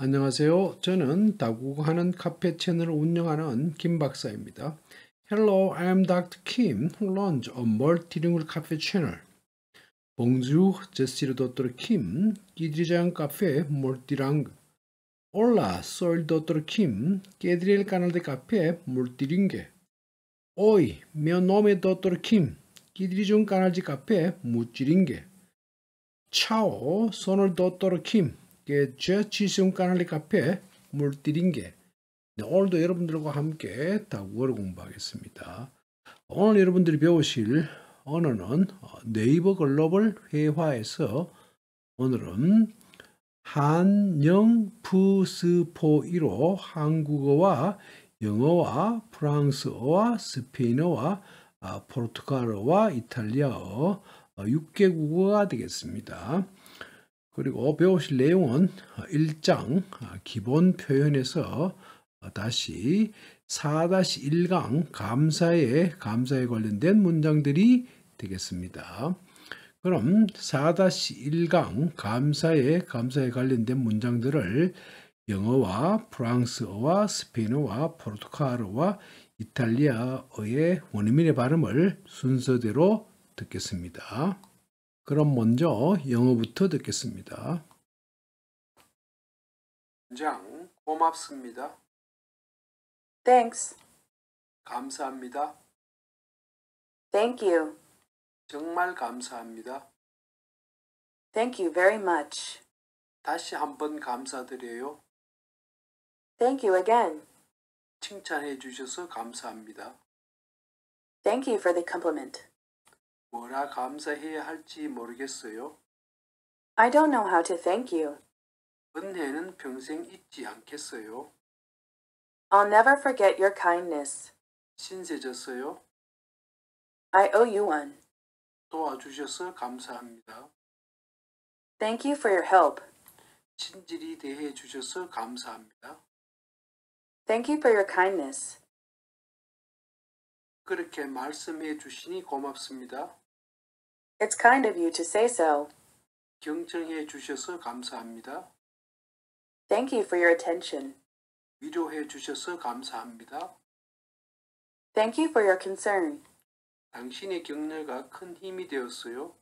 안녕하세요. 저는 다국어하는 카페 채널을 운영하는 김 박사입니다. Hello, I'm Dr. Kim, launch a multilingual cafe channel. Bonjour, je suis le Dr. Kim, qui dirige un café multilingue. Hola, soy el Dr. Kim, que dirige el canal de café multilingue. Hoy, mi nombre es Dr. Kim, que dirige un canal de café multilingue. Ciao, sono il Dr. Kim. 게저성 그 까날리 카페 물띠린게 네, 오늘도 여러분들과 함께 다국어를 공부하겠습니다. 오늘 여러분들이 배우실 언어는 어, 네이버 글로벌 회화에서 오늘은 한영푸스포이로 한국어와 영어와 프랑스어와 스페인어와 아, 포르투갈어와 이탈리아어 6개국어가 어, 되겠습니다. 그리고 배우실 내용은 1장 기본 표현에서 다시 4-1강 감사에 감사에 관련된 문장들이 되겠습니다. 그럼 4-1강 감사에 감사에 관련된 문장들을 영어와 프랑스어와 스페인어와 포르투갈어와 이탈리아어의 원어민의 발음을 순서대로 듣겠습니다. 그럼 먼저 영어부터 듣겠습니다. 장 고맙습니다. Thanks. 감사합니다. Thank you. 정말 감사합니다. Thank you very much. 다시 한번 감사드려요. Thank you again. 칭찬해 주셔서 감사합니다. Thank you for the compliment. 뭐라 감사해야 할지 모르겠어요. I don't know how to thank you. 은혜는 평생 잊지 않겠어요. I'll never forget your kindness. 신세졌어요. I owe you one. 도와주셔서 감사합니다. Thank you for your help. 친절히 대해 주셔서 감사합니다. Thank you for your kindness. 그렇게 말씀해 주시니 고맙습니다. It's kind of you to say so. 경청해 주셔서 감사합니다. Thank you for your attention. 위로해 주셔서 감사합니다. Thank you for your concern. 당신의 격려가 큰 힘이 되었어요.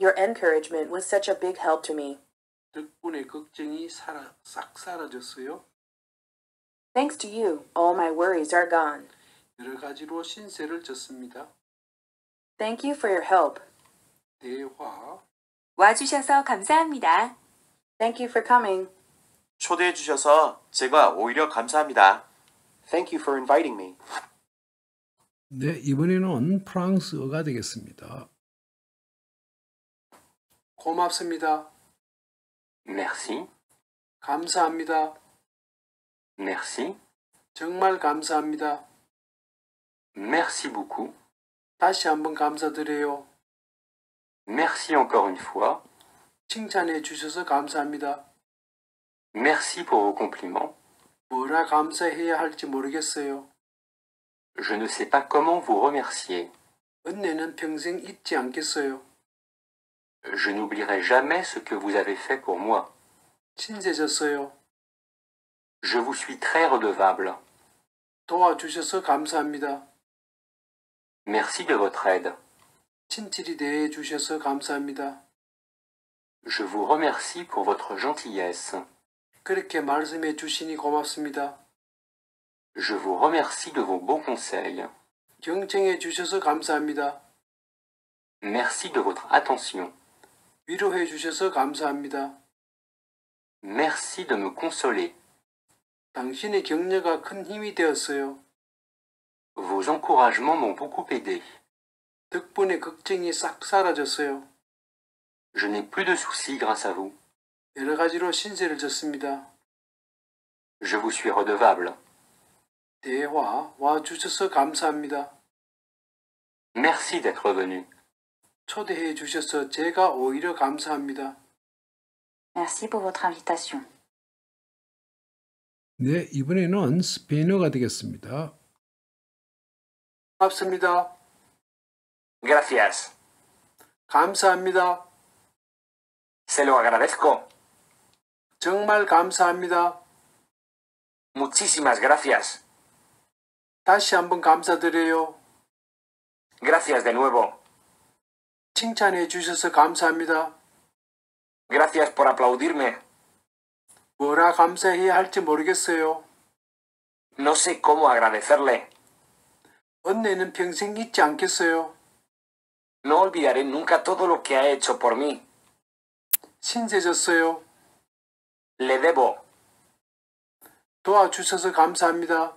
Your encouragement was such a big help to me. 덕분에 걱정이 사라, 싹 사라졌어요. Thanks to you, all my worries are gone. 여러 가지로 신세를 졌습니다. Thank you for your help. 대화 와주셔서 감사합니다. Thank you for coming. 초대해 주셔서 제가 오히려 감사합니다. Thank you for inviting me. 네, 이번에는 프랑스어가 되겠습니다. 고맙습니다. Merci. 감사합니다. Merci. 정말 감사합니다. Merci beaucoup. 다시 한번 감사드려요. Merci encore une fois. 칭찬해 주셔서 감사합니다. Merci pour vos compliments. 뭐라 감사해야 할지 모르겠어요. Je ne sais pas comment vous remercier. 은혜는 평생 잊지 않겠어요. Je n'oublierai jamais ce que vous avez fait pour moi. 친해졌어요. Je vous suis très redevable. 도와주셔서 감사합니다. Merci de votre aide. Je vous remercie pour votre gentillesse. Je vous remercie de vos bons conseils. Merci de votre attention. Merci de me consoler. Vos encouragements m'ont beaucoup aidé. Je n'ai plus de soucis grâce à vous. Je vous suis redevable. Merci d'être venu. Merci pour votre invitation. 네, 이번에는 스페인어가 되겠습니다. Gracias. 감사합니다. Se lo agradezco. 정말 Muchísimas gracias. Gracias de nuevo. Gracias por aplaudirme. No sé cómo agradecerle. 언니는 평생 잊지 않겠어요. No olvidaré nunca todo lo que ha hecho por mí. 신세졌어요. Le debo. 도와주셔서 감사합니다.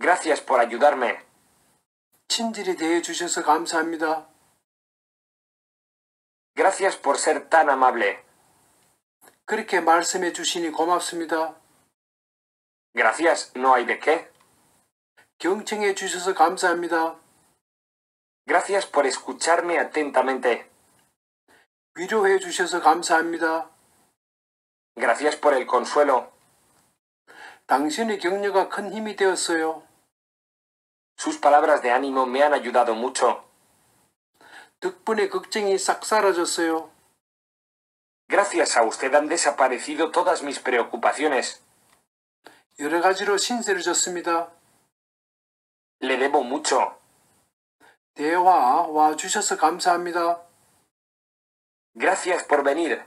Gracias por ayudarme. 친절히 대해주셔서 감사합니다. Gracias por ser tan amable. 그렇게 말씀해 주시니 고맙습니다. Gracias, no hay de qué. Gracias por escucharme atentamente. Gracias por el consuelo. Sus palabras de ánimo me han ayudado mucho. Gracias a usted han desaparecido todas mis preocupaciones. Le debo mucho. 대화 와주셔서 감사합니다. Gracias por venir.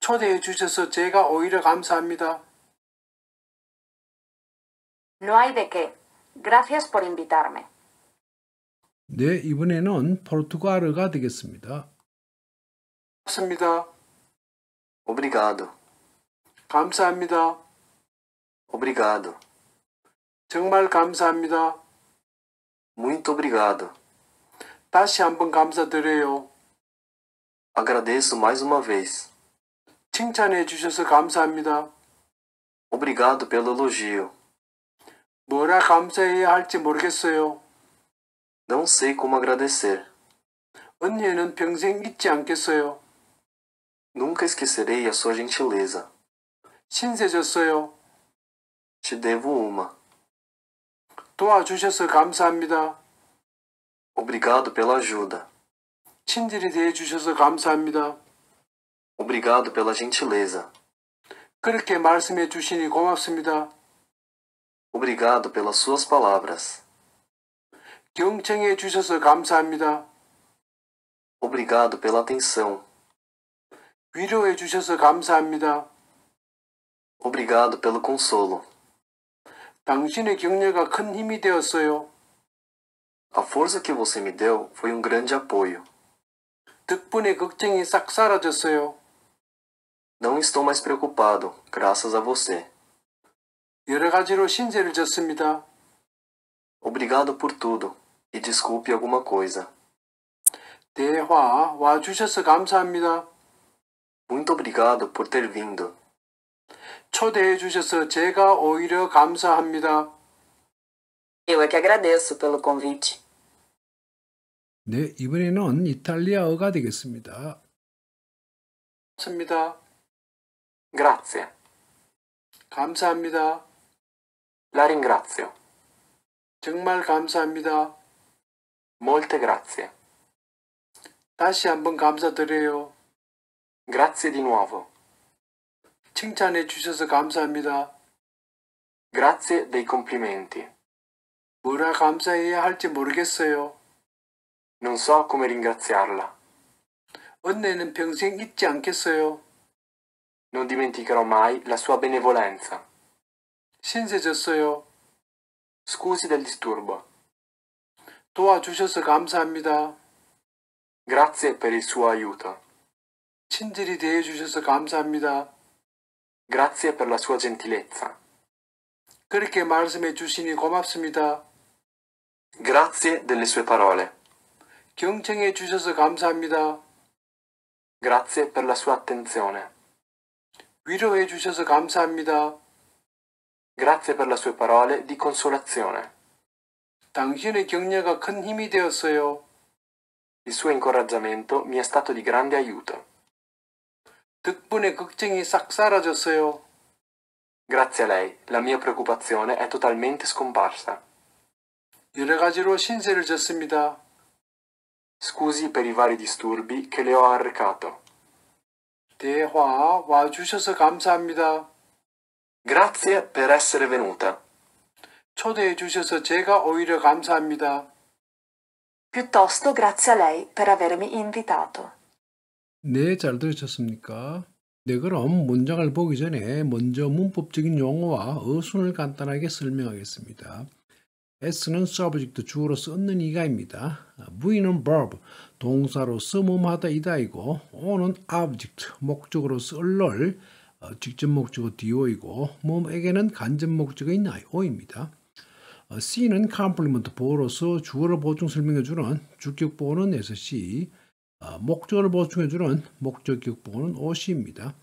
초대해 주셔서 제가 오히려 감사합니다. No hay de qué. Gracias por invitarme. 네, 이번에는 포르투갈어가 되겠습니다. 고맙습니다. Obrigado. 감사합니다. Obrigado. 정말 감사합니다. Muito obrigado. 다시 한번 감사드려요. Agradeço mais uma vez. 칭찬해 주셔서 감사합니다. Obrigado pelo elogio. 뭐라 감사해야 할지 모르겠어요. Não sei como agradecer. 평생 잊지 않겠어요. Nunca esquecerei a sua gentileza. 신세졌어요. Te devo uma. 도와주셔서 감사합니다. Obrigado pela ajuda. 친절히 대해주셔서 감사합니다. Obrigado pela gentileza. 그렇게 말씀해 주시니 고맙습니다. Obrigado pelas suas palavras. 경청해 주셔서 감사합니다. Obrigado pela atenção. 위로해 주셔서 감사합니다. Obrigado pelo consolo. 당신의 격려가 큰 힘이 되었어요. A força que você me deu foi um grande apoio. 덕분에 걱정이 싹 사라졌어요. Não estou mais preocupado, graças a você. 여러 가지로 신세를 졌습니다. Obrigado por tudo e desculpe alguma coisa. 대화 와주셔서 감사합니다. Muito obrigado por ter vindo. 초대해 주셔서 제가 오히려 감사합니다. Eu é que agradeço pelo convite. 네, 이번에는 이탈리아어가 되겠습니다. 습니다. Grazie. 감사합니다. La ringrazio. 정말 감사합니다. Molte grazie. 다시 한번 감사드려요. Grazie di nuovo. 칭찬해 주셔서 감사합니다. Grazie dei complimenti. 뭐라 감사해야 할지 모르겠어요. Non so come ringraziarla. 언니는 평생 잊지 않겠어요. Non dimenticherò mai la sua benevolenza. 신세졌어요. Scusi del disturbo. 도와주셔서 감사합니다. Grazie per il suo aiuto. 친절히 대해주셔서 감사합니다. Grazie per la sua gentilezza. 그렇게 말씀해 주시니 고맙습니다. Grazie delle sue parole. 경청해 주셔서 감사합니다. Grazie per la sua attenzione. 위로해 주셔서 감사합니다. Grazie per le sue parole di consolazione. 당신의 격려가 큰 힘이 되었어요. Il suo incoraggiamento mi è stato di grande aiuto. 덕분에 걱정이 싹 사라졌어요. Grazie a lei, la mia preoccupazione è totalmente scomparsa. 여러 가지로 신세를 졌습니다. Scusi per i vari disturbi che le ho arrecato. 대화 와주셔서 감사합니다. Grazie per essere venuta. 초대해 주셔서 제가 오히려 감사합니다. Piuttosto grazie a lei per avermi invitato. 네, 잘 들으셨습니까? 네, 그럼 문장을 보기 전에 먼저 문법적인 용어와 어순을 간단하게 설명하겠습니다. S는 subject, 주어로 쓰는 이가입니다. V는 verb, 동사로서 뭐하다 이다이고 O는 object, 목적으로서 을 어, 직접 목적어 DO이고 몸에게는 간접 목적인 IO입니다. C는 complement, 보어로서 주어를 보충 설명해주는 주격 보어는 SC, 아, 목적을 보충해주는 목적 기억부분은 어시입니다.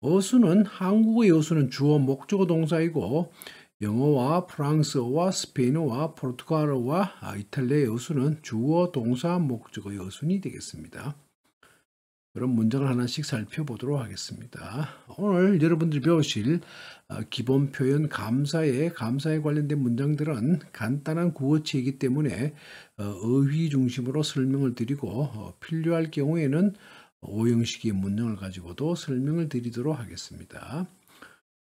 어수는 한국의 어수는 주어 목적어 동사이고 영어와 프랑스어와 스페인어와 포르투갈어와 아, 이탈리아의 어수는 주어 동사 목적어 어순이 되겠습니다. 그런 문장을 하나씩 살펴보도록 하겠습니다. 오늘 여러분들이 배우실 어, 기본 표현 감사에 감사에 관련된 문장들은 간단한 구어체이기 때문에 어, 어휘 중심으로 설명을 드리고 어, 필요할 경우에는 오형식의 문장을 가지고도 설명을 드리도록 하겠습니다.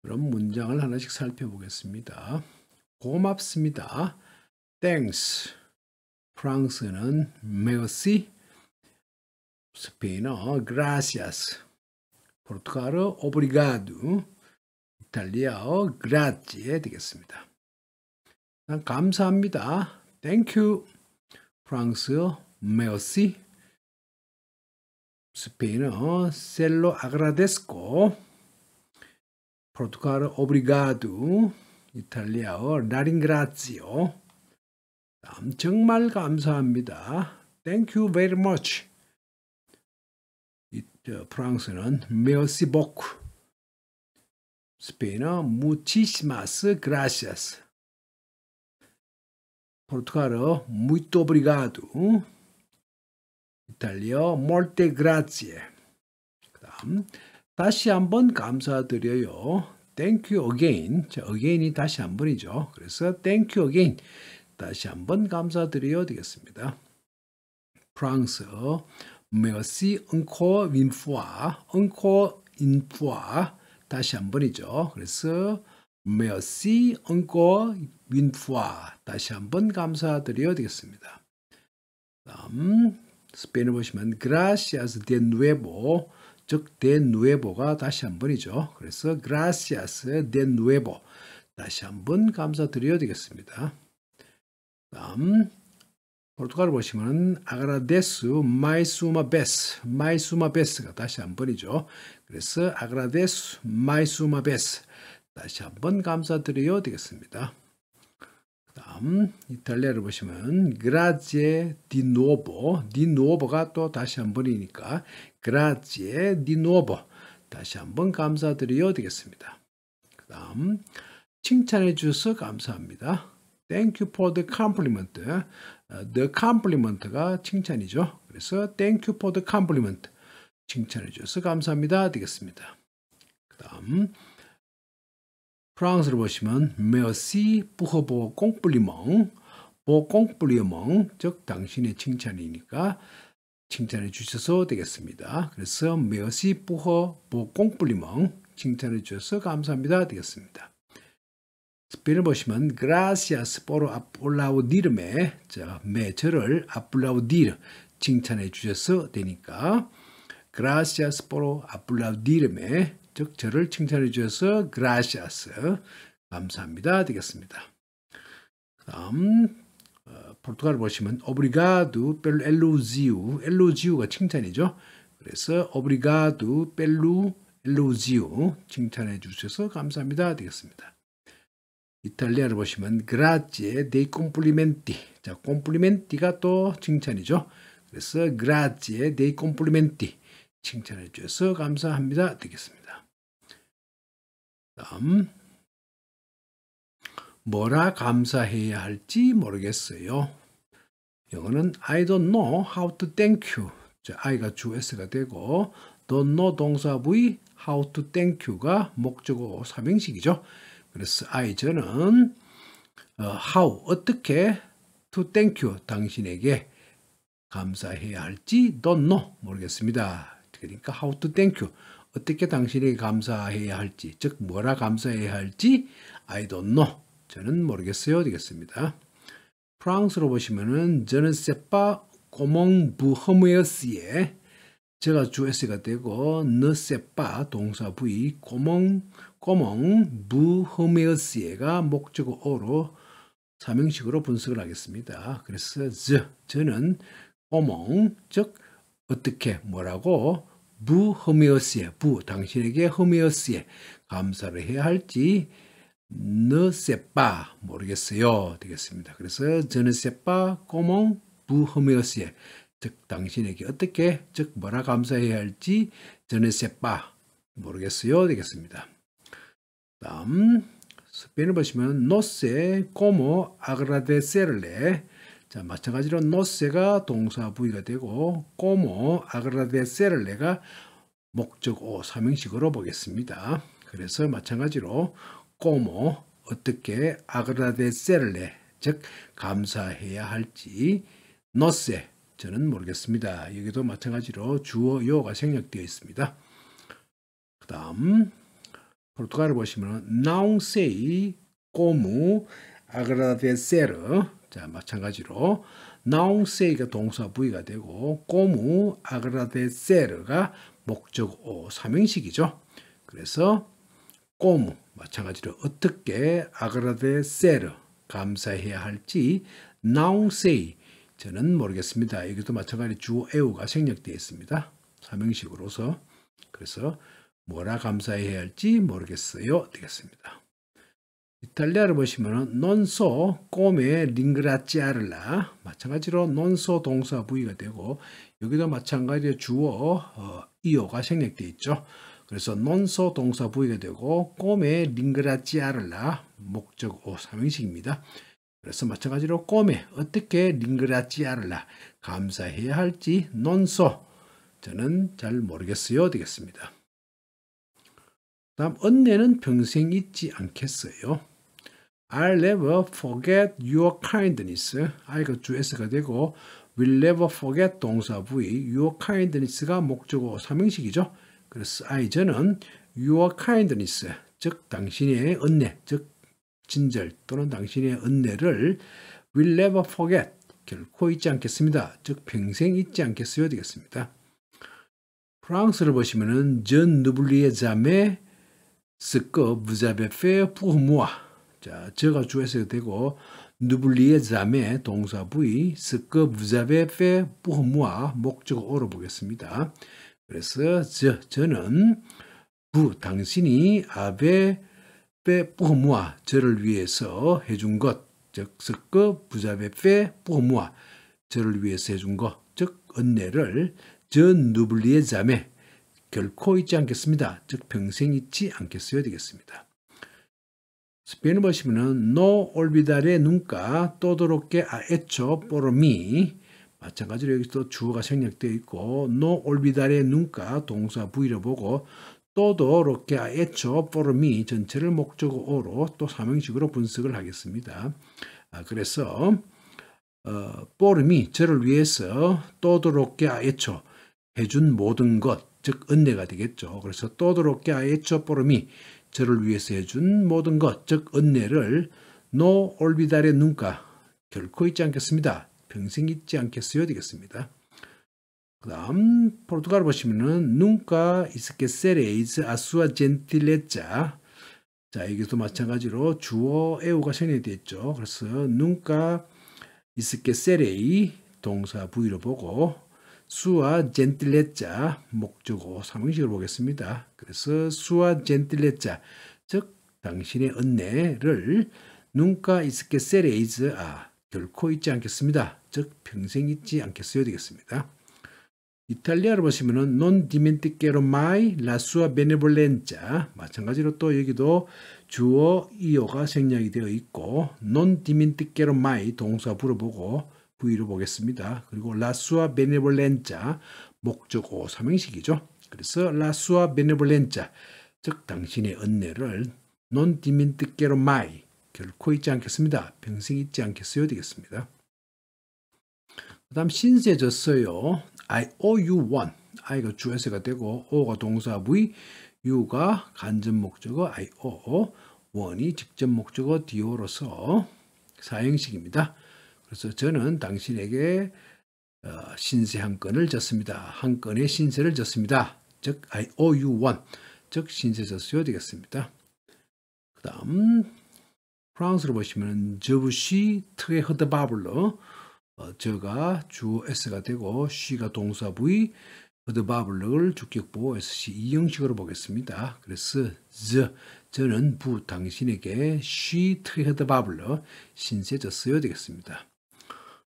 그럼 문장을 하나씩 살펴보겠습니다. 고맙습니다. Thanks. 프랑스는 merci 스페인어 gracias. 포르투갈어 obrigado. 이탈리아어 grazie 되겠습니다. 감사합니다. thank you. 프랑스어 merci. 스페인어 se lo agradezco. 포르투갈어 obrigado. 이탈리아어 라링그라지오. 정말 감사합니다. Thank you very much. 프랑스는 merci beaucoup. 스페인어 muchísimas gracias. 포르투갈어 muito obrigado. 이탈리아 molte grazie. 그다음 다시 한번 감사드려요. Thank you again. 자, again이 다시 한 번이죠. 그래서 thank you again. 다시 한번 감사드려요 되겠습니다. 프랑스어 merci encore une fois, encore une fois 다시 한 번이죠. 그래서 merci encore une fois 다시 한 번 감사드려야 되겠습니다. 다음 스페인어 보시면 gracias de nuevo 즉 de nuevo가 다시 한 번이죠. 그래서 gracias de nuevo 다시 한 번 감사드려야 되겠습니다. 다음 포르투갈어 보시면 아그라데스 마이스 우마 베스 마이스 우마 베스가 다시 한 번이죠. 그래서 아그라데스 마이스 우마 베스 다시 한 번 감사드려요 되겠습니다. 그 다음 이탈리아를 보시면 그라지에 디노보 디노보가 또 다시 한 번이니까 그라지에 디노보 다시 한 번 감사드려요 되겠습니다. 그 다음 칭찬해 주셔서 감사합니다. Thank you for the compliment. the compliment가 칭찬이죠. 그래서 thank you for the compliment. 칭찬해 주셔서 감사합니다. 되겠습니다. 그 다음 프랑스로 보시면 merci pour vos compliments. vos compliments 즉 당신의 칭찬이니까 칭찬해 주셔서 되겠습니다. 그래서 merci pour vos compliments 칭찬해 주셔서 감사합니다. 되겠습니다. 스페인을 보시면 gracias por aplaudirme 자, 매 저를 aplaudir 칭찬해 주셔서 되니까 gracias por aplaudirme 즉 저를 칭찬해 주셔서 gracias 감사합니다 되겠습니다. 다음 어, 포르투갈 보시면 obrigado pelo elogio elogio가 칭찬이죠. 그래서 obrigado pelo elogio 칭찬해 주셔서 감사합니다 되겠습니다. 이탈리아를 보시면 grazie dei complimenti. 자, complimenti가 또 칭찬이죠. 그래서 grazie dei complimenti. 칭찬해 주셔서 감사합니다. 되겠습니다. 다음 뭐라 감사해야 할지 모르겠어요. 영어는 I don't know how to thank you. 자, I가 주 S가 되고 don't know 동사 부의 how to thank you가 목적어 삼행식이죠. 그래서 I 저는 어, how 어떻게 to thank you 당신에게 감사해야 할지 don't know 모르겠습니다. 그러니까 how to thank you 어떻게 당신에게 감사해야 할지 즉 뭐라 감사해야 할지 I don't know 저는 모르겠어요 되겠습니다. 프랑스로 보시면은 저는 세빠 고몽 부허무에스에 제가 주에스가 되고 너세빠 동사 부위 고몽 꼬멍 무허메어스에가 목적어 어로 사명식으로 분석을 하겠습니다. 그래서 저, 저는 꼬멍 즉 어떻게 뭐라고 무 허메어스에 부 당신에게 허메어스에 감사를 해야 할지 너세빠 모르겠어요 되겠습니다. 그래서 저는 세빠 꼬멍 부 허메어스에 즉 당신에게 어떻게 즉 뭐라 감사해야 할지 저는 세빠 모르겠어요 되겠습니다. 다음 스페인을 보시면 노 o c e como a g r a 자 마찬가지로 노 o c 가 동사 부위가 되고 c 모아그라데 r a d 가 목적어 삼명식으로 보겠습니다. 그래서 마찬가지로 c 모 어떻게 아그라데 d e c 즉 감사해야 할지 노 o c 저는 모르겠습니다. 여기도 마찬가지로 주어 요가 생략되어 있습니다. 그 다음 포르투갈을 보시면 나 ã o 이 꼬무 아그라데세르 자 마찬가지로 나 ã o 이가 동사 부위가 되고 꼬무 아그라데세르가 목적어 삼형식이죠. 그래서 꼬무 마찬가지로 어떻게 아그라데세르 감사해야 할지 나 o w 이 저는 모르겠습니다. 여기도 마찬가지 로 주어 에우가 생략되어 있습니다. 삼형식으로서 그래서 뭐라 감사해야 할지 모르겠어요. 되겠습니다. 이탈리아를 보시면은 논소 꼬메 링그라치아를라 마찬가지로 논소 동사 부위가 되고 여기도 마찬가지로 주어 어, 이어가 생략돼 있죠. 그래서 논소 동사 부위가 되고 꼬메 링그라치아를라 목적 오 어, 삼행식입니다. 그래서 마찬가지로 꼬메 어떻게 링그라치아를라 감사해야 할지 논소 저는 잘 모르겠어요 되겠습니다. 남 은혜는 평생 잊지 않겠어요. I'll never forget your kindness. I가 주 S가 되고 will never forget 동사 부위 your kindness가 목적어 삼형식이죠. 그래서 I 저는 your kindness 즉 당신의 은혜 즉 진절 또는 당신의 은혜를 will never forget 결코 잊지 않겠습니다. 즉 평생 잊지 않겠어요 되겠습니다. 프랑스를 보시면은 전 누블리의 자매 Ce que vous avez fait pour moi. 자, 제가 주어서 되고 누블리의 자매 동사 부위 ce que vous avez fait pour moi 목적어로 보겠습니다. 그래서 저, 저는 부 당신이 아베 빼 pour moi 저를 위해서 해준 것, 즉 ce que vous avez fait pour moi 저를 위해서 해 준 것, 즉 은혜를 전 누블리의 자매 결코 잊지 않겠습니다. 즉 평생 잊지 않겠어야 되겠습니다. 스페인어 보시면은 no olvidar의 눈가 떠도롭게 a 아, hecho por mí 마찬가지로 여기서 주어가 생략되어 있고 no olvidar의 눈가 동사 부위를 보고 떠도롭게 a h e c h por mí 전체를 목적어로 또 사명식으로 분석을 하겠습니다. 아, 그래서 어, por mí 저를 위해서 떠도롭게 a h e c h 해준 모든 것즉 은혜가 되겠죠. 그래서 또도롭게 아예 쭤보름이 저를 위해서 해준 모든 것, 즉 은혜를 노 올비달의 눈가 결코 잊지 않겠습니다. 평생 잊지 않겠어요 되겠습니다. 그 다음 포르투갈 보시면은 눈가 이스케세레이즈 아수아 젠틸레자 자 여기도 마찬가지로 주어 에오가 선이되어 있죠. 그래서 눈가 이스케세레이 동사 부위로 보고 수와 젠틀레자 목적어 삼형식을 보겠습니다. 그래서 수와 젠틀레자즉 당신의 은혜를 눈가 있을케세레이즈아 결코 잊지 않겠습니다. 즉 평생 잊지 않겠어요 되겠습니다. 이탈리아를 보시면은 non dimenticherò mai la sua benevolenza 마찬가지로 또 여기도 주어 이어가 생략이 되어 있고 non d i m e n t i c e r ò mai 동사 불어보고 부위로 보겠습니다. 그리고 라수와 베네볼렌자 목적어 삼행식이죠. 그래서 라수와 베네볼렌자 즉 당신의 은혜를 non d i m e n t i q e r o mai 결코 잊지 않겠습니다. 평생 잊지 않겠어요 되겠습니다. 그 다음 신세졌어요. I owe you one. I가 주어세가 되고 O가 동사 V, U가 간접 목적어 I owe, one이 직접 목적어 DO로서 사형식입니다. 그래서 저는 당신에게 어, 신세 한 건을 졌습니다. 한 건의 신세를 졌습니다. 즉 I owe you one. 즉 신세 졌어요 되겠습니다. 그 다음 프랑스로 보시면 저부시 트에 허드바블러 저가 주어 S가 되고 C가 동사 부의 허드바블러를 주격보 SC 이 형식으로 보겠습니다. 그래서 저, 저는 부 당신에게 she 트에 허드바블러 신세 졌어요 되겠습니다.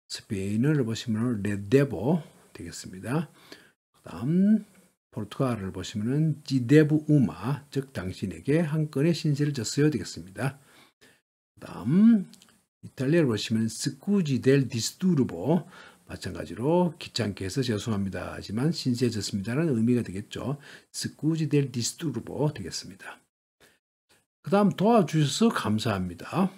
스페인어를 보시면 레데보 되겠습니다. 그 다음 포르투갈을 보시면 지데부 우마 즉 당신에게 한 건의 신세를 졌어요 되겠습니다. 그 다음 이탈리아를 보시면 스쿠지 델 디스투르보 마찬가지로 귀찮게 해서 죄송합니다. 하지만 신세졌습니다라는 의미가 되겠죠. 스쿠지 델 디스투르보 되겠습니다. 그 다음 도와주셔서 감사합니다.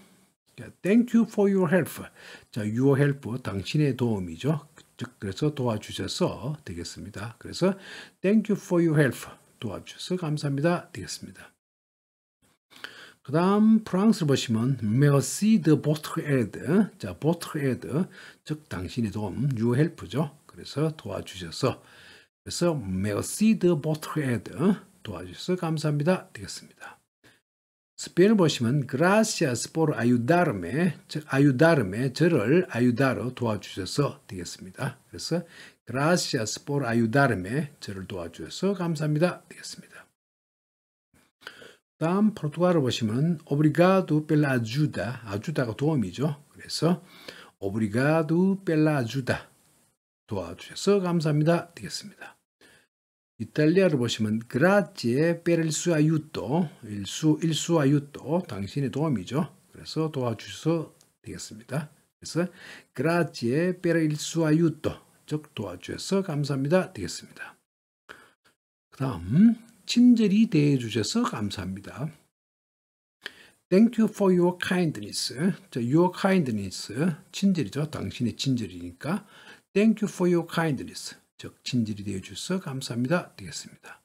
Thank you for your help. 자, your help, 당신의 도움이죠. 즉, 그래서 도와주셔서 되겠습니다. 그래서 Thank you for your help. 도와주셔서 감사합니다. 되겠습니다. 그 다음 프랑스를 보시면 Merci de votre aide. 자, votre aide, 즉 당신의 도움, your help죠. 그래서 도와주셔서 그래서 Merci de votre aide. 도와주셔서 감사합니다. 되겠습니다. 스페인을 보시면 gracias por ayudarme, 즉 ayudarme 저를 ayudar로 도와주셔서 되겠습니다. 그래서 gracias por ayudarme 저를 도와주셔서 감사합니다 되겠습니다. 다음 포르투갈어 보시면 obrigado pela ajuda, ajuda가 도움이죠. 그래서 obrigado pela ajuda 도와주셔서 감사합니다 되겠습니다. 이탈리아로 보시면 grazie per il suo aiuto, il suo, il suo aiuto, 당신의 도움이죠. 그래서 도와주셔서 되겠습니다. 그래서 grazie per il suo aiuto, 즉 도와주셔서 감사합니다 되겠습니다. 그 다음 친절히 대해주셔서 감사합니다. Thank you for your kindness. 자, your kindness. 친절이죠. 당신의 친절이니까. Thank you for your kindness. 즉 진실이 되어 주셔서 감사합니다. 되겠습니다.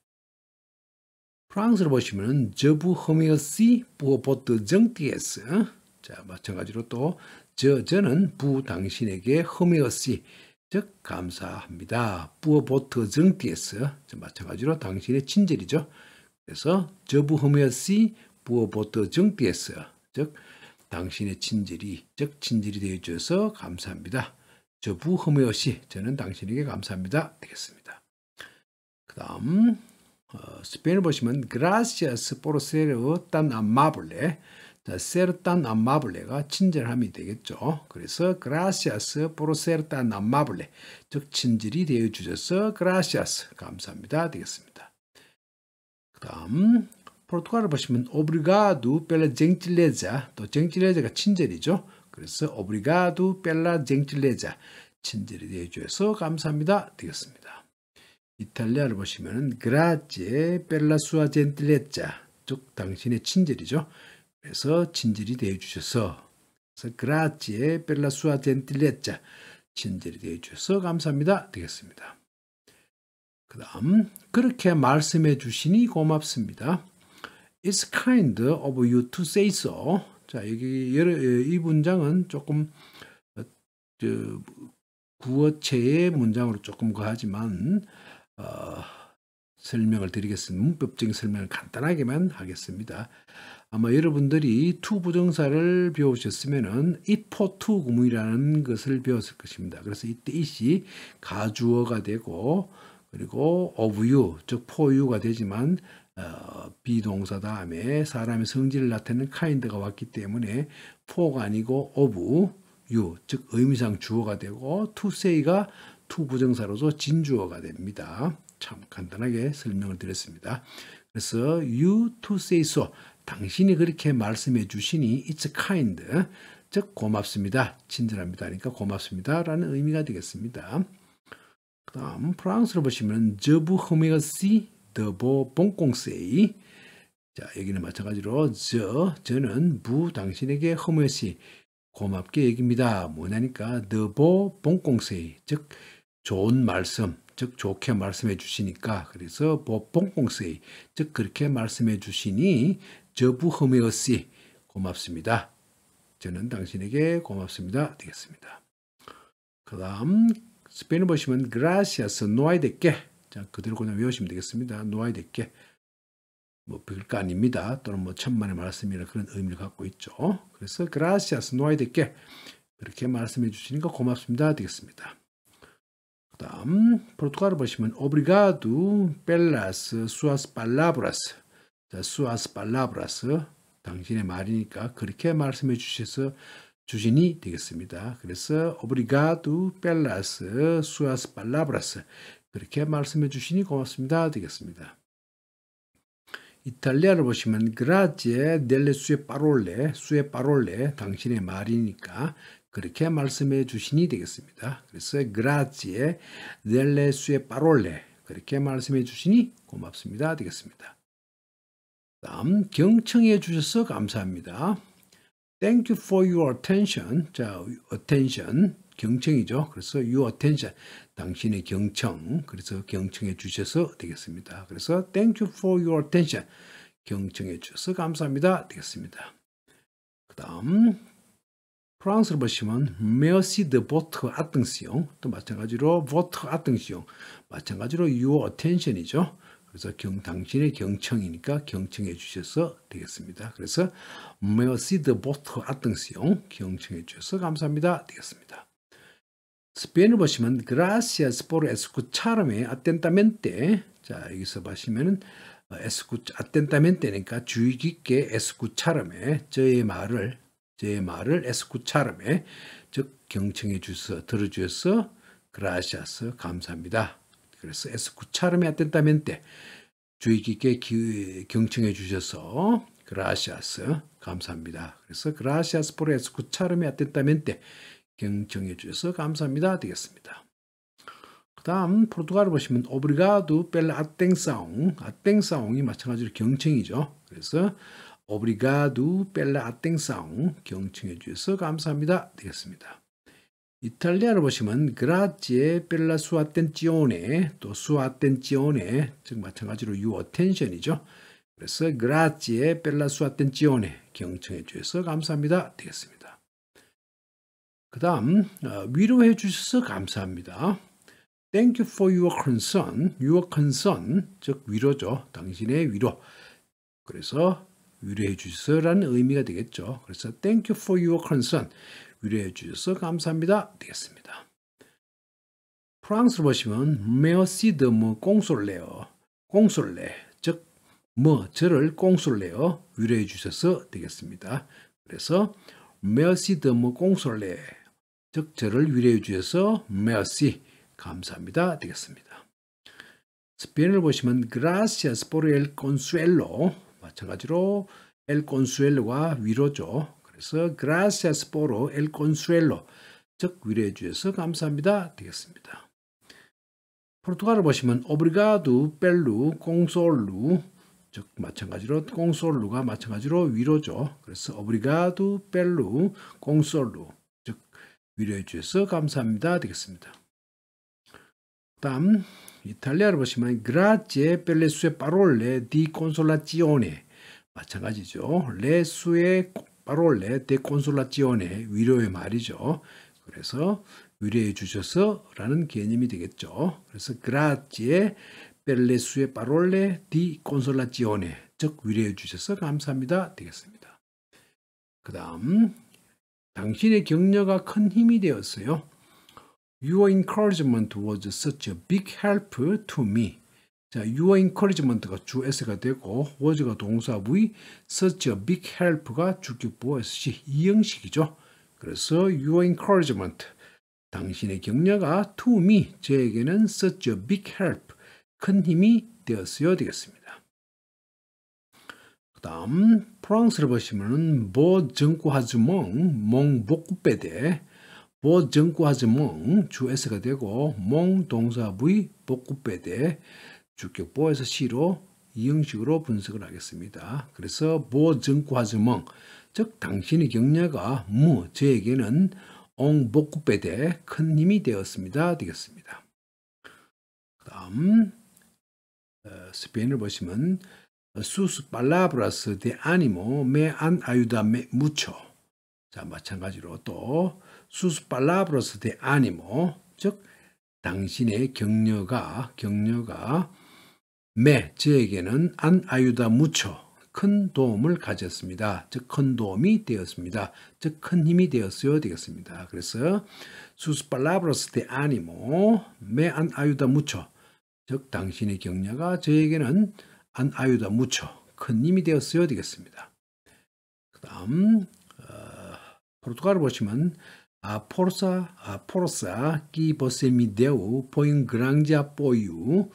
프랑스를 보시면 저부 허메어시 부어포트 정티에스 자 마찬가지로 또저 저는 부 당신에게 허메어시 즉 감사합니다. 부어포트 정티에스 마찬가지로 당신의 친절이죠. 그래서 저부 허메어시 부어포트 정티에스 즉 당신의 친절이 즉 친절이 되어 주셔서 감사합니다. 저부 허무요시 저는 당신에게 감사합니다 되겠습니다. 그 다음 어, 스페인을 보시면 gracias por ser tan amable 자, ser tan amable가 친절함이 되겠죠. 그래서 gracias por ser tan amable 즉 친절이 되어주셔서 gracias 감사합니다 되겠습니다. 그 다음 포르투갈을 보시면 obrigado pela gentileza 또 gentileza가 친절이죠. 그래서 오브리가두 벨라 쟁틸레자 친절히 대해주셔서 감사합니다 되겠습니다. 이탈리아를 보시면 그라제 벨라 수아 젠틸레자 즉 당신의 친절이죠. 그래서 친절히 대해주셔서 그래서 그라제 벨라 수아 젠틸레자 친절히 대해주셔서 감사합니다 되겠습니다. 그 다음 그렇게 말씀해 주시니 고맙습니다. It's kind of you to say so. 자, 여기 여러, 어, 이 문장은 조금 어, 구어체의 문장으로 조금 거하지만 어, 설명을 드리겠습니다. 문법적인 설명을 간단하게만 하겠습니다. 아마 여러분들이 투 부정사를 배우셨으면은 이포 투 구문이라는 것을 배웠을 것입니다. 그래서 이때 이시 가주어가 되고 그리고 of you 즉 for you가 되지만 어, 비동사 다음에 사람의 성질을 나타내는 카인드가 왔기 때문에 포가 아니고 오브 유, 즉 의미상 주어가 되고 투세이가투 부정사로서 진주어가 됩니다. 참 간단하게 설명을 드렸습니다. 그래서 you to say so 당신이 그렇게 말씀해 주시니 it's kind 즉 고맙습니다. 친절합니다. 그러니까 고맙습니다. 라는 의미가 되겠습니다. 그 다음 프랑스로 보시면 je vous remercie 더보 봉꽁세이 자 여기는 마찬가지로 저 저는 무 당신에게 허무했시 고맙게 얘기입니다. 뭐냐니까 더보 봉꽁세이 즉 좋은 말씀 즉 좋게 말씀해 주시니까 그래서 보봉꽁세이 즉 그렇게 말씀해 주시니 저부 허무했시 고맙습니다. 저는 당신에게 고맙습니다. 되겠습니다. 그 다음 스페인어 보시면 gracias no hay de qué 자, 그대로 그냥 외우시면 되겠습니다. 놓아야 될게뭐 별거 아닙니다. 또는 뭐 천만의 말씀이라 그런 의미를 갖고 있죠. 그래서 gracias 놓아야 될게 그렇게 말씀해 주시니까 고맙습니다. 되겠습니다. 그 다음 포르투갈어 보시면 obrigado pelas suas palavras 자, suas palavras 당신의 말이니까 그렇게 말씀해 주셔서 주신이 되겠습니다. 그래서 obrigado pelas suas palavras 그렇게 말씀해 주시니 고맙습니다. 되겠습니다. 이탈리아를 보시면 grazie delle sue parole, sue parole 당신의 말이니까 그렇게 말씀해 주시니 되겠습니다. 그래서 grazie delle sue parole 그렇게 말씀해 주시니 고맙습니다. 되겠습니다. 다음 경청해 주셔서 감사합니다. Thank you for your attention. 자, attention. 경청이죠. 그래서 you attention 당신의 경청 그래서 경청해 주셔서 되겠습니다. 그래서 thank you for your attention 경청해 주셔서 감사합니다 되겠습니다. 그 다음 프랑스로 보시면 merci de votre attention 또 마찬가지로 votre attention 마찬가지로 your attention이죠. 그래서 경, 당신의 경청이니까 경청해 주셔서 되겠습니다. 그래서 merci de votre attention 경청해 주셔서 감사합니다 되겠습니다. 스페인을 보시면 gracias por escucharme atentamente 자 여기서 보시면은 escuch atentamente니까 주의 깊게 escucharme 저의 말을 저의 말을 escucharme 즉 경청해 주셔서 들어주셔서 gracias 감사합니다 그래서 escucharme atentamente 주의 깊게 기, 경청해 주셔서 gracias 감사합니다 그래서 gracias por escucharme atentamente 경청해 주셔서 감사합니다. 되겠습니다. 그 다음 포르투갈을 보시면 오브리가두 벨 아땡사옹 아땡사옹이 마찬가지로 경청이죠. 그래서 오브리가두 벨 아땡사옹 경청해 주셔서 감사합니다. 되겠습니다. 이탈리아를 보시면 그라지에 벨라 수아텐지오네 또 수아텐지오네 즉 마찬가지로 유 어텐션이죠. 그래서 그라지에 벨라 수아텐지오네 경청해 주셔서 감사합니다. 되겠습니다. 그 다음 위로해 주셔서 감사합니다. Thank you for your concern. Your concern 즉 위로죠. 당신의 위로. 그래서 위로해 주셔서라는 의미가 되겠죠. 그래서 Thank you for your concern. 위로해 주셔서 감사합니다. 되겠습니다. 프랑스로 보시면 Merci de me consoler. consoler 즉 뭐, 저를 꽁솔레요 위로해 주셔서 되겠습니다. 그래서 Merci de me consoler 즉 저를 위로해 주셔서 mercy 감사합니다 되겠습니다. 스페인을 보시면 gracias por el consuelo 마찬가지로 el consuelo가 위로죠. 그래서 gracias por el consuelo 즉 위로해 주셔서 감사합니다 되겠습니다. 포르투갈을 보시면 obrigado pelo consolo 즉 마찬가지로 consol로가 마찬가지로 위로죠. 그래서 obrigado pelo consolo 위로해 주셔서 감사합니다. 되겠습니다. 다음 이탈리아를 보시면 grazie per le sue parole di consolazione 마찬가지죠. le sue parole di consolazione 위로의 말이죠. 그래서 위로해 주셔서 라는 개념이 되겠죠. 그래서 grazie per le sue parole di consolazione 즉 위로해 주셔서 감사합니다. 되겠습니다. 그 다음 당신의 격려가 큰 힘이 되었어요. Your encouragement was such a big help to me. 자, your encouragement가 주 s가 되고 was가 동사 v, such a big help가 주격부 s 이형식이죠. 그래서 your encouragement 당신의 격려가 to me 저에게는 such a big help 큰 힘이 되었어요 되겠습니다. 그 다음 프랑스를 보시면은 보정구하즈몽 뭐 몽복구빼대 보정구하즈몽 뭐 주 S가 되고 몽 동사 부 복구빼대 주격 보에서 시로 이 형식으로 분석을 하겠습니다. 그래서 보정구하즈몽 뭐 즉 당신의 격려가 무 저에게는 옹복구빼대 큰 힘이 되었습니다. 되겠습니다. 그 다음 어, 스페인을 보시면 sus palabras de ánimo me han ayudado mucho. 자, 마찬가지로 또 sus palabras de ánimo, 즉 당신의 격려가 격려가 매 저에게는 안 아유다 무초 큰 도움을 가졌습니다. 즉 큰 도움이 되었습니다. 즉 큰 힘이 되었어요 되겠습니다. 그래서 sus palabras de ánimo me han ayudado mucho. 즉 당신의 격려가 저에게는 한 아유다 무쳐 큰 힘이 되었어야 되겠습니다. 그 다음 어, 포르투갈을 보시면 아 포르사 아 포르사 끼 보세미 데우 포인 그랑자 포유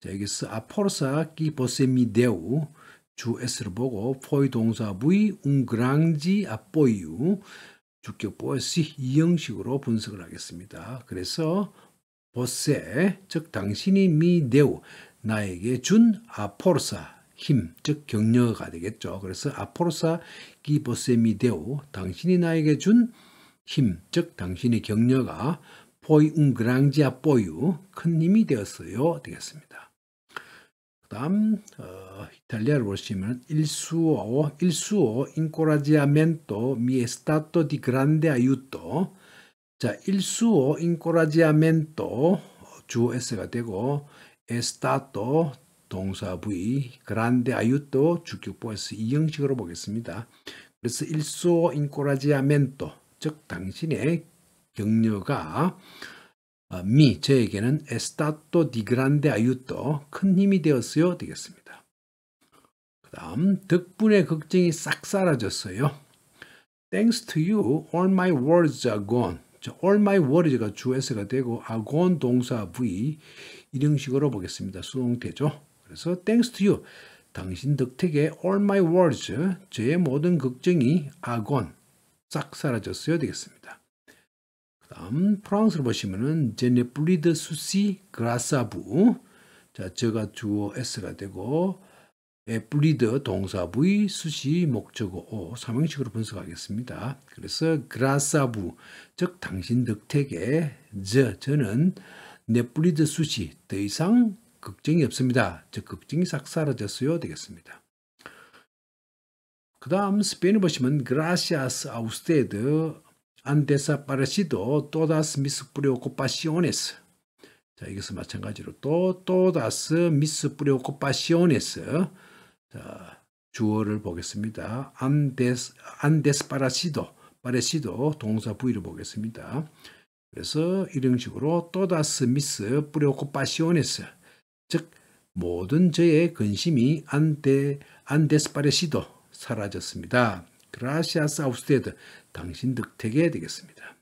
자 여기서 아 포르사 끼 보세미 데우 주 S를 보고 포이 동사 부이 웅그랑지 아뽀유 주격보어 C 이 형식으로 분석을 하겠습니다. 그래서 보세 즉 당신이 미데우 나에게 준 아포르사 힘, 즉 격려가 되겠죠. 그래서 아포르사 기보세미데오 당신이 나에게 준 힘, 즉 당신의 격려가 포이 웅그랑지아 포유 큰 힘이 되었어요. 되겠습니다. 그 다음 어, 이탈리아를 보시면 일수어 일수어 인코라지아멘토 미 에스타토 디 그란데 아유토 자 일수어 인코라지아멘토 주어 S가 되고 에스타또 동사 부위 그란데 아유또 주격보에서 이 형식으로 보겠습니다. 그래서 일소 인코라지아멘토 즉 당신의 격려가 어, 미 저에게는 에스타또 디그란데 아유또 큰 힘이 되었어요 되겠습니다. 그 다음 덕분에 걱정이 싹 사라졌어요. Thanks to you, all my words are gone. all my words가 주어서가 되고 are gone 동사 부 이런 식으로 보겠습니다. 수동태죠. 그래서 thanks to you, 당신 덕택에 all my w o r r s 저의 모든 걱정이 아곤, 싹사라졌어야 되겠습니다. 그 다음 프랑스로 보시면은 제네 플리드 수시 그라사부 자 저가 주어 s가 되고 에플리드 동사 부의 수시 목적어 오 삼형식으로 분석하겠습니다. 그래서 그라사부 즉 당신 덕택에 저 저는 네프리드 수시 더 이상 걱정이 없습니다. 즉 걱정이 싹 사라졌어요 되겠습니다. 그 다음 스페인을 보시면 gracias a usted han desaparecido todas mis preocupaciones 자, 이것은 마찬가지로 또 todas mis preocupaciones 자, 주어를 보겠습니다. han, des, han desaparecido parecido 동사 부위를 보겠습니다. 그래서 이런 식으로 또다스 미스 뿌려오코파시오네스 즉 모든 저의 근심이 안데 안데스파레시도 사라졌습니다. 그라시아스 아우스테드 당신 득택에 되겠습니다.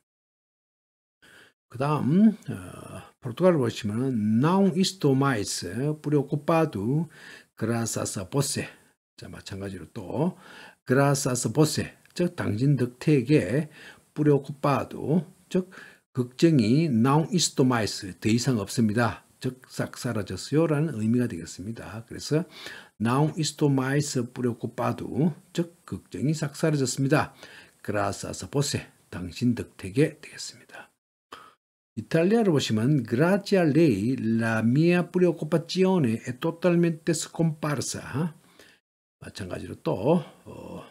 그 다음 어, 포르투갈을 보시면 나웅 이스토 마이스 뿌려오코파두 그라사스 보세 자 마찬가지로 또 그라사스 보세 즉 당신 득택에 뿌려오코파두 즉 걱정이 now is to mice 더 이상 없습니다. 즉싹 사라졌어요 라는 의미가 되겠습니다. 그래서 now is to mice 뿌렸고 빠두 즉 걱정이 싹 사라졌습니다. 그라사서 보세 당신 덕택에 되겠습니다. 이탈리아를 보시면 grazie a lei la mia preoccupazione è totalmente scomparsa 마찬가지로 또 어,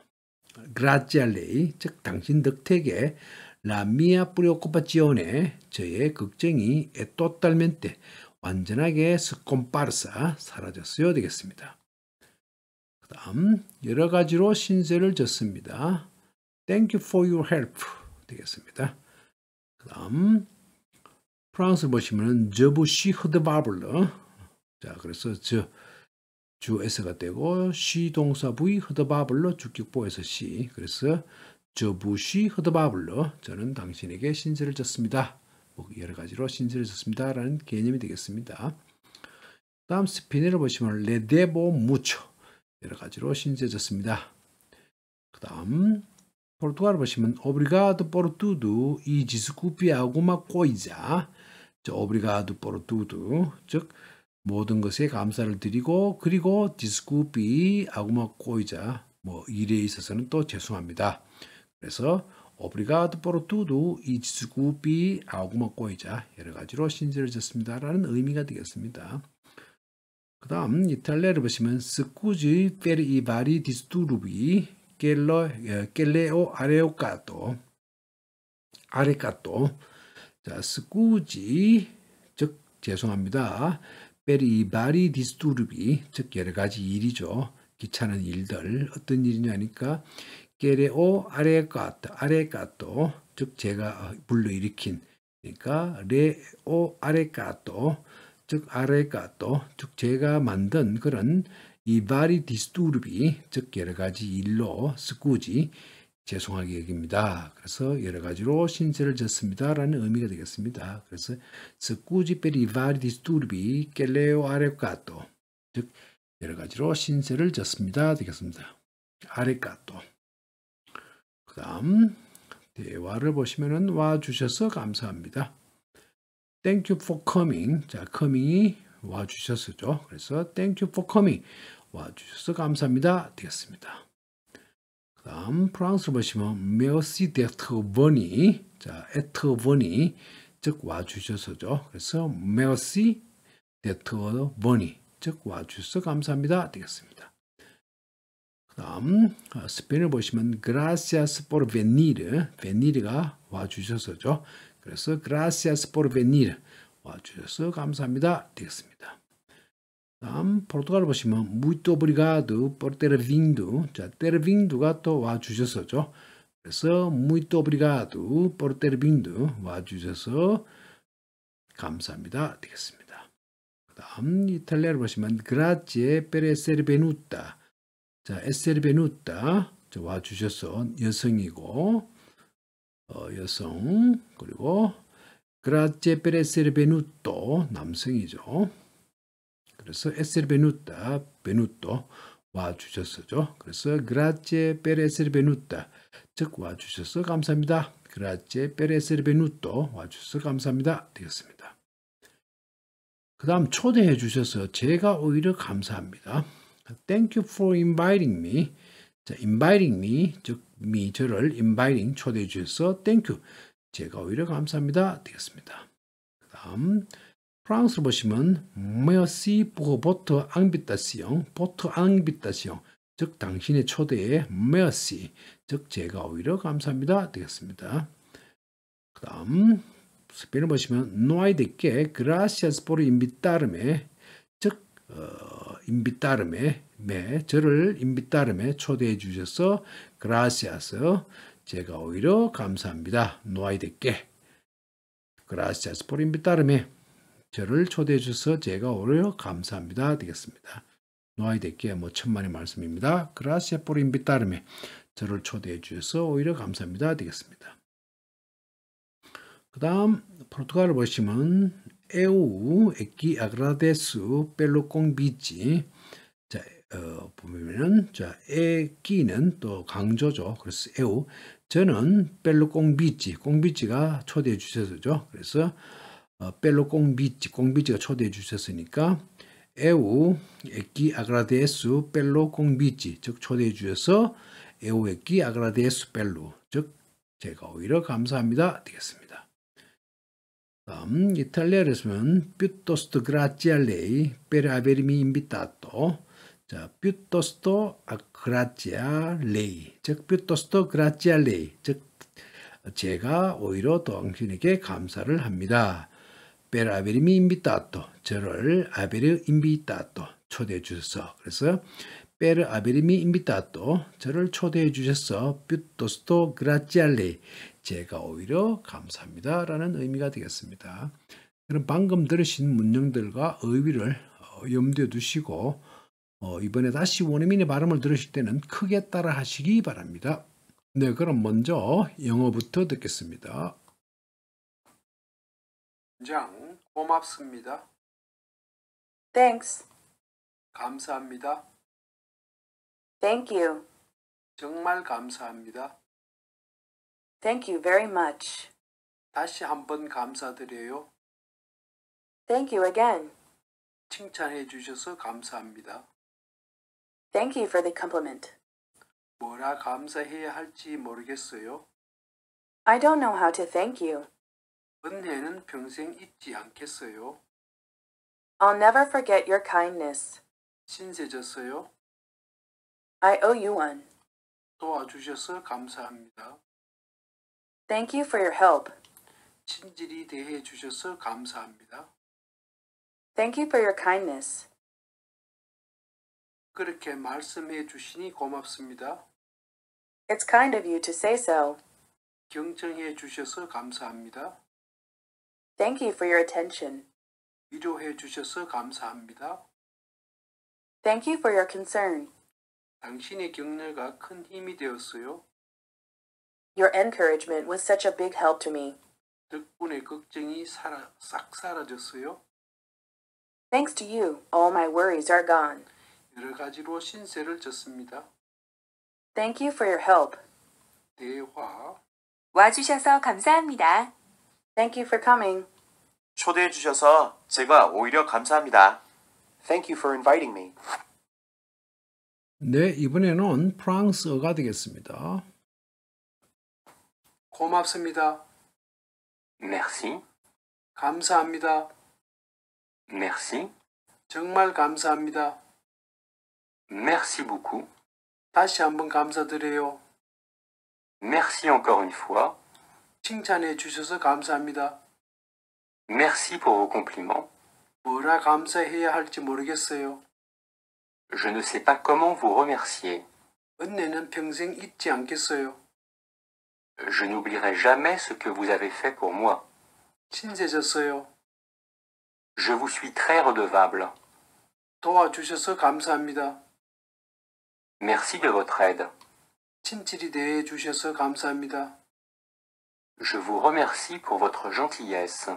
grazie a lei 즉 당신 덕택에 La mia preoccupazione, 저의 걱정이 è totalmente, 완전하게 scomparsa, 사라졌어야 되겠습니다. 그 다음 여러 가지로 신세를 졌습니다. Thank you for your help 되겠습니다. 그 다음 프랑스 보시면은 저부시 흐드바블러 자 그래서 저주에가 되고 시 동사 부의 흐드바블러 주격보에서 시 그래서 저 부시 허드바블러 저는 당신에게 신세를 졌습니다. 뭐 여러 가지로 신세를 졌습니다. 라는 개념이 되겠습니다. 다음 스피니를 보시면 레데보 네 무초 여러 가지로 신세 졌습니다. 그 다음 포르투갈 보시면 오브리가도 포르투두 이 지스쿠피 아구마 꼬이자 저 오브리가도 포르투두 즉 모든 것에 감사를 드리고 그리고 디스쿠피 아구마 꼬이자 뭐 일에 있어서는 또 죄송합니다. 그래서 obrigado por tudo e desculpe alguma coisa 여러 가지로 친절해졌습니다라는 의미가 되겠습니다. 그 다음 이탈리아를 보시면 scusi per i vari disturbi che leo areocato arecato 자 scusi 즉 죄송합니다. per i vari disturbi 즉 여러 가지 일이죠. 귀찮은 일들 어떤 일이냐니까 게레오 아레까트 아레까토 즉 제가 불러일으킨 그러니까 레오 아레까토 즉 아레까토 즉 제가 만든 그런 이바리 디스투르비 즉 여러 가지 일로 스쿠지 죄송하게 여기입니다 그래서 여러 가지로 신세를 졌습니다라는 의미가 되겠습니다. 그래서 스쿠지 베리바리 디스투르비 게레오 아레까토 즉 여러 가지로 신세를 졌습니다 되겠습니다. 아레까토 그 다음 대화를 보시면은 와 주셔서 감사합니다. Thank you for coming. 자, coming이 와 주셨었죠. 그래서 Thank you for coming. 와 주셔서 감사합니다. 되겠습니다. 그 다음 프랑스로 보시면 Merci d'être venu. 자, être venu. 즉, 와 주셔서죠. 그래서 Merci d'être venu. 즉, 와 주셔서 감사합니다. 되겠습니다. 다음 스페인을 보시면 gracias por venir, venir가 와주셔서죠. 그래서 gracias por venir, 와주셔서 감사합니다. 되겠습니다. 다음 포르투갈 보시면 muito obrigado por ter vindo, 자 ter vindo가 또 와주셔서죠. 그래서 muito obrigado por ter vindo, 와주셔서 감사합니다. 되겠습니다. 다음 이탈리아를 보시면 grazie per essere venuta, 자, 에셀베누타 와 주셔서 여성이고 어, 여성 그리고 그라체 페레셀베누토 남성이죠. 그래서 에셀베누타 베누토 와 주셨었죠. 그래서 그라체 페레셀베누타 즉와 주셔서 감사합니다. 그라체 페레셀베누토 와 주셔서 감사합니다. 되겠습니다. 그 다음 초대해 주셔서 제가 오히려 감사합니다. Thank you for inviting me. 자, inviting me, 즉 me, 저를 inviting, 초대해 주셔서 thank you. 제가 오히려 감사합니다. 되겠습니다. 그 다음 프랑스로 보시면 merci pour votre invitation, votre invitation. 즉 당신의 초대에 merci, 즉 제가 오히려 감사합니다. 되겠습니다. 그 다음 스페인을 보시면 노아이드께 gracias por invitarme 어, 인비따름에 매 저를 인비따름에 초대해 주셔서 그라시아스 제가 오히려 감사합니다. 노아이데께 그라시아스 포 인비따름에 저를 초대해 주셔서 제가 오히려 감사합니다. 되겠습니다. 노아이데께 뭐 천만의 말씀입니다. 그라시아 스포 인비따름에 저를 초대해 주셔서 오히려 감사합니다. 되겠습니다. 그 다음 포르투갈을 보시면 eu aquí a g r a d e z o pelo convite. 자, 어, 보면은 자, 에기는 또 강조죠. 그래서 에우 저는 벨로 꽁비치, 꽁비치가 초대해 주셔죠 그래서 어, 벨로 꽁비치, 꽁비치가 초대해 주셨으니까 에우 에기 아그라데스 벨로 꽁비치, 즉 초대해 주셔서 에우 에기 아그라데스 벨로, 즉 제가 오히려 감사합니다. 되겠습니다. 다음 이탈리아에서는 뷰토스트 그라치알레이베르아베리미 인비타토 자, 뷰토스토 그라치아레이즉 뷰토스토 그라치알레이즉 제가 오히려 당신에게 감사를 합니다. 베르아베리미 인비타토 저를 아베르 인비타토 초대해 주셔서 그래서 베르 아베리미 인비타토 저를 초대해 주셔서 뷰토스토 그라치알레이 제가 오히려 감사합니다. 라는 의미가 되겠습니다. 그럼 방금 들으신 문형들과 의미를 어, 염두에 두시고 어, 이번에 다시 원어민의 발음을 들으실 때는 크게 따라 하시기 바랍니다. 네, 그럼 먼저 영어부터 듣겠습니다. 장, 고맙습니다. Thanks. 감사합니다. Thank you. 정말 감사합니다. Thank you very much. 다시 한번 감사드려요. Thank you again. 칭찬해 주셔서 감사합니다. Thank you for the compliment. 뭐라 감사해야 할지 모르겠어요. I don't know how to thank you. 은혜는 평생 잊지 않겠어요. I'll never forget your kindness. 신세졌어요. I owe you one. 도와주셔서 감사합니다. Thank you for your help. 친절히 대해 주셔서 감사합니다. Thank you for your kindness. 그렇게 말씀해 주시니 고맙습니다. It's kind of you to say so. 경청해 주셔서 감사합니다. Thank you for your attention. 위로해 주셔서 감사합니다. Thank you for your concern. 당신의 격려가 큰 힘이 되었어요. Your encouragement was such a big help to me. 덕분에 걱정이 사라, 싹 사라졌어요. Thanks to you, all my worries are gone. 여러 가지로 신세를 졌습니다. Thank you for your help. 대화. 와주셔서 감사합니다. Thank you for coming. 초대해 주셔서 제가 오히려 감사합니다. Thank you for inviting me. 네, 이번에는 프랑스어가 되겠습니다. 고맙습니다. Merci. 감사합니다. Merci. 정말 감사합니다. Merci beaucoup. 다시 한번 감사드려요. Merci encore une fois. 칭찬해 주셔서 감사합니다. Merci pour vos compliments. 뭐라 감사해야 할지 모르겠어요. Je ne sais pas comment vous remercier. 은혜는 평생 잊지 않겠어요. Je n'oublierai jamais ce que vous avez fait pour moi. Je vous suis très redevable. Merci de votre aide. Je vous remercie pour votre gentillesse.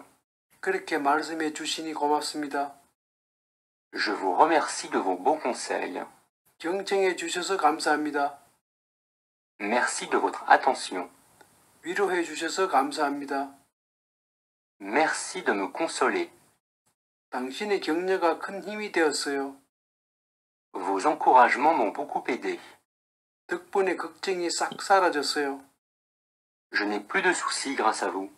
Je vous remercie de vos bons conseils. Merci de votre attention. Merci de me consoler. Vos encouragements m'ont beaucoup aidé. Je n'ai plus de soucis grâce à vous.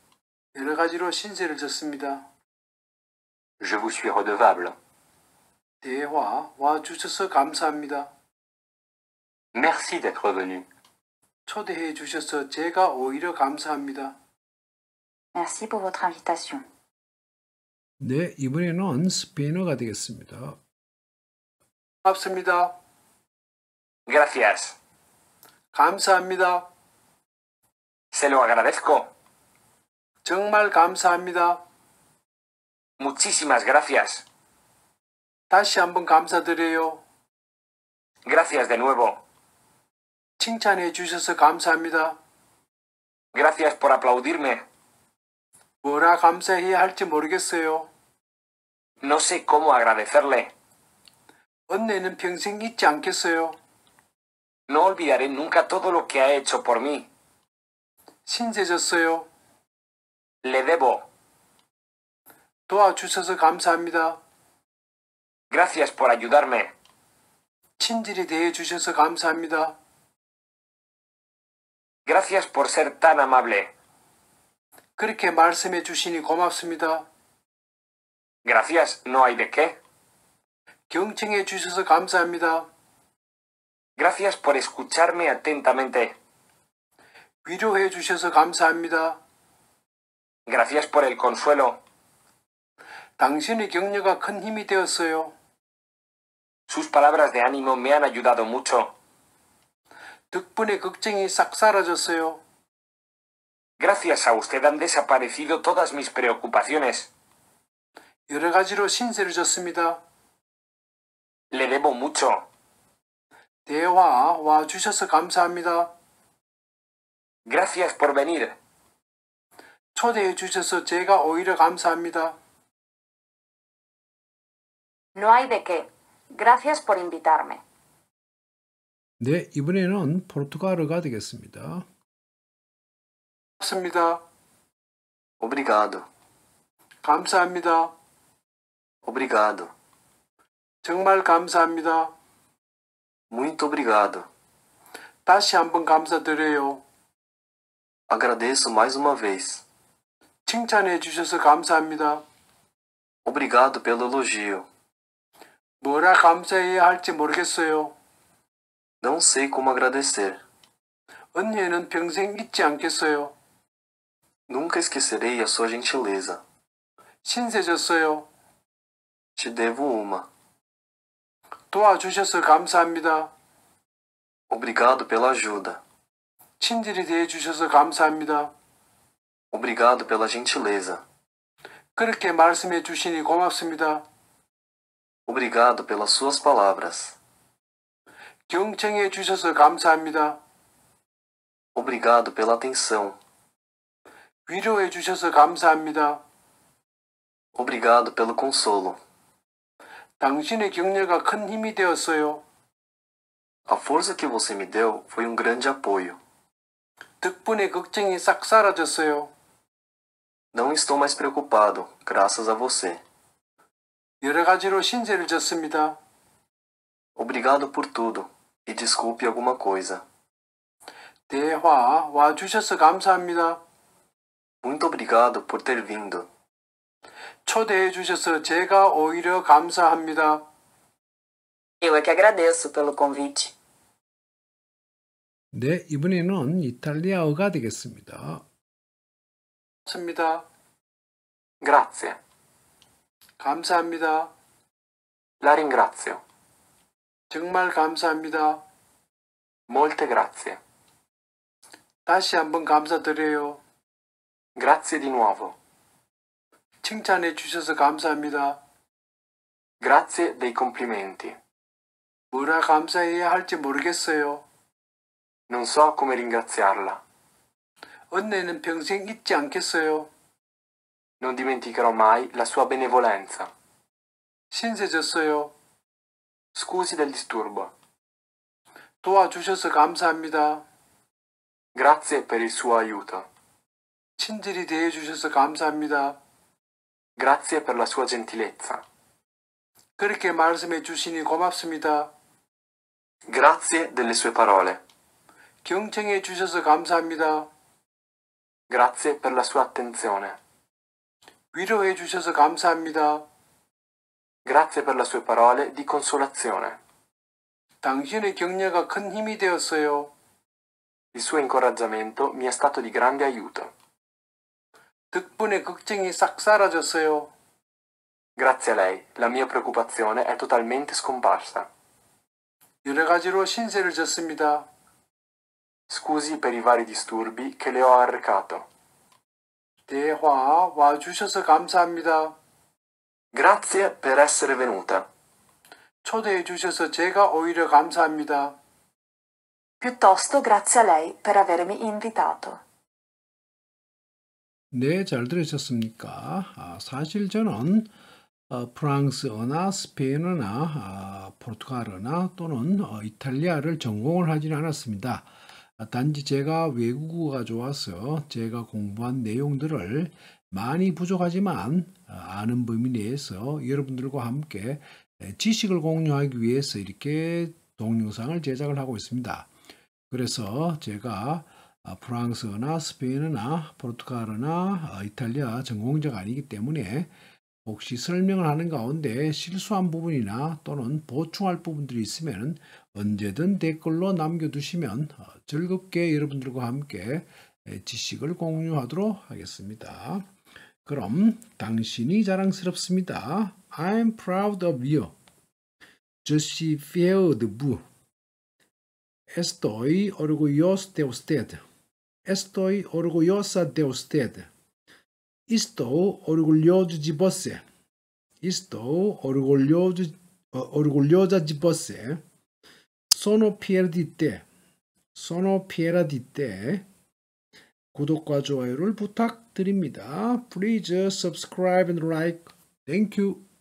Je vous suis redevable. Merci d'être venu. 초대해 주셔서 제가 오히려 감사합니다. Merci pour votre invitation. 네, 이번에는 스페인어가 되겠습니다. 고맙습니다. Gracias. 감사합니다. Se lo agradezco. 정말 감사합니다. Muchísimas gracias. 다시 한번 감사드려요. Gracias de nuevo. 칭찬해 주셔서 감사합니다. Gracias por aplaudirme. 뭐라 감사해야 할지 모르겠어요. No sé cómo agradecerle. 언니는 평생 잊지 않겠어요. No olvidaré nunca todo lo que ha hecho por mí. 신세졌어요. Le debo. 도와주셔서 감사합니다. Gracias por ayudarme. 친절히 대해주셔서 감사합니다. Gracias por ser tan amable. Gracias, no hay de qué. Gracias por escucharme atentamente. Gracias por el consuelo. Sus palabras de ánimo me han ayudado mucho. 덕분에 Gracias a usted han desaparecido todas mis preocupaciones. Le debo mucho. 감사합니다. Gracias por venir. 초대해 주셔서 제가 오히려 감사합니다. No hay de qué. Gracias por invitarme. 네, 이번에는 포르투갈어가 되겠습니다. 고맙습니다. Obrigado. 감사합니다. Obrigado. 정말 감사합니다. Muito obrigado. 다시 한번 감사드려요. Agradeço mais uma vez. 칭찬해 주셔서 감사합니다. Obrigado pelo elogio. 뭐라 감사해야 할지 모르겠어요. Não sei como agradecer. 언니는 평생 잊지 않겠어요. Nunca esquecerei a sua gentileza. 신세졌어요. Te devo uma. 도와주셔서 감사합니다. Obrigado pela ajuda. 친절히 대해주셔서 감사합니다. Obrigado pela gentileza. 그렇게 말씀해 주시니 고맙습니다. Obrigado pelas suas palavras. 경청해 주셔서 감사합니다. Obrigado pela atenção. 위로해 주셔서 감사합니다. Obrigado pelo consolo. 당신의 격려가 큰 힘이 되었어요. A força que você me deu foi um grande apoio. 덕분에 걱정이 싹 사라졌어요. Não estou mais preocupado, graças a você. 여러 가지로 신세를 졌습니다. Obrigado por tudo e desculpe alguma coisa. 대화 와주셔서 감사합니다. Muito obrigado por ter vindo. 초대해 주셔서 제가 오히려 감사합니다. Eu é que agradeço pelo convite. 네, 이번에는 이탈리아어가 되겠습니다. 감사합니다. Grazie. 감사합니다. La ringrazio. 정말 감사합니다. Molte grazie. 다시 한번 감사드려요. Grazie di nuovo. 칭찬해 주셔서 감사합니다. Grazie dei complimenti. 뭐라 감사해야 할지 모르겠어요. Non so come ringraziarla. 언니는 평생 잊지 않겠어요. Non dimenticherò mai la sua benevolenza. 신세졌어요. Scusi del disturbo. 도와주셔서 감사합니다. Grazie per il suo aiuto. 친절히 대해주셔서 감사합니다. Grazie per la sua gentilezza. 그렇게 말씀해 주시니 고맙습니다. Grazie delle sue parole. 경청해 주셔서 감사합니다. Grazie per la sua attenzione. 위로해 주셔서 감사합니다. Grazie per le sue parole di consolazione. Il suo incoraggiamento mi è stato di grande aiuto. Grazie a lei, la mia preoccupazione è totalmente scomparsa. Scusi per i vari disturbi che le ho arrecato. 대화 와주셔서 감사합니다. Grazie per essere venuta. 초대해 주셔서 제가 오히려 감사합니다. Piuttosto grazie a lei per avermi invitato. 네, 잘 들으셨습니까? 아, 사실 저는 어, 프랑스어나 스페인어나 아, 포르투갈어나 또는 어, 이탈리아를 전공을 하지는 않았습니다. 아, 단지 제가 외국어가 좋아서 제가 공부한 내용들을 많이 부족하지만 어, 아는 범위 내에서 여러분들과 함께 지식을 공유하기 위해서 이렇게 동영상을 제작을 하고 있습니다. 그래서 제가 어, 프랑스어나 스페인어나 포르투갈어나 어, 이탈리아 전공자가 아니기 때문에 혹시 설명을 하는 가운데 실수한 부분이나 또는 보충할 부분들이 있으면 언제든 댓글로 남겨두시면 즐겁게 여러분들과 함께 지식을 공유하도록 하겠습니다. 그럼 당신이 자랑스럽습니다. I'm proud of you. Je suis fier de vous. Estoy orgulloso de usted. Estoy orgullosa de usted. Estou orgulhoso de você. Estou orgulhoso, orgulhosa de você. Sono fier de te. Sono fiera de te. 구독과 좋아요를 부탁드립니다. Please subscribe and like. Thank you.